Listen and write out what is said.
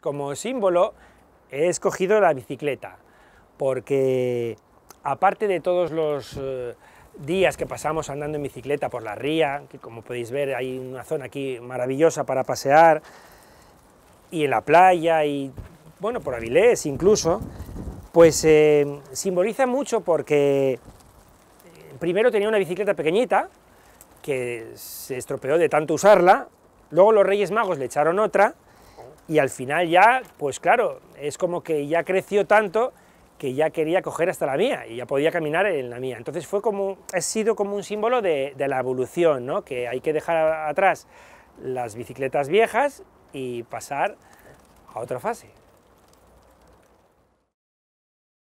Como símbolo he escogido la bicicleta, porque aparte de todos los eh, días que pasamos andando en bicicleta por la ría, que como podéis ver hay una zona aquí maravillosa para pasear, y en la playa, y bueno, por Avilés incluso, pues eh, simboliza mucho porque eh, primero tenía una bicicleta pequeñita, que se estropeó de tanto usarla, luego los Reyes Magos le echaron otra, y al final ya, pues claro, es como que ya creció tanto que ya quería coger hasta la mía y ya podía caminar en la mía. Entonces fue como, ha sido como un símbolo de, de la evolución, ¿no? que hay que dejar atrás las bicicletas viejas y pasar a otra fase.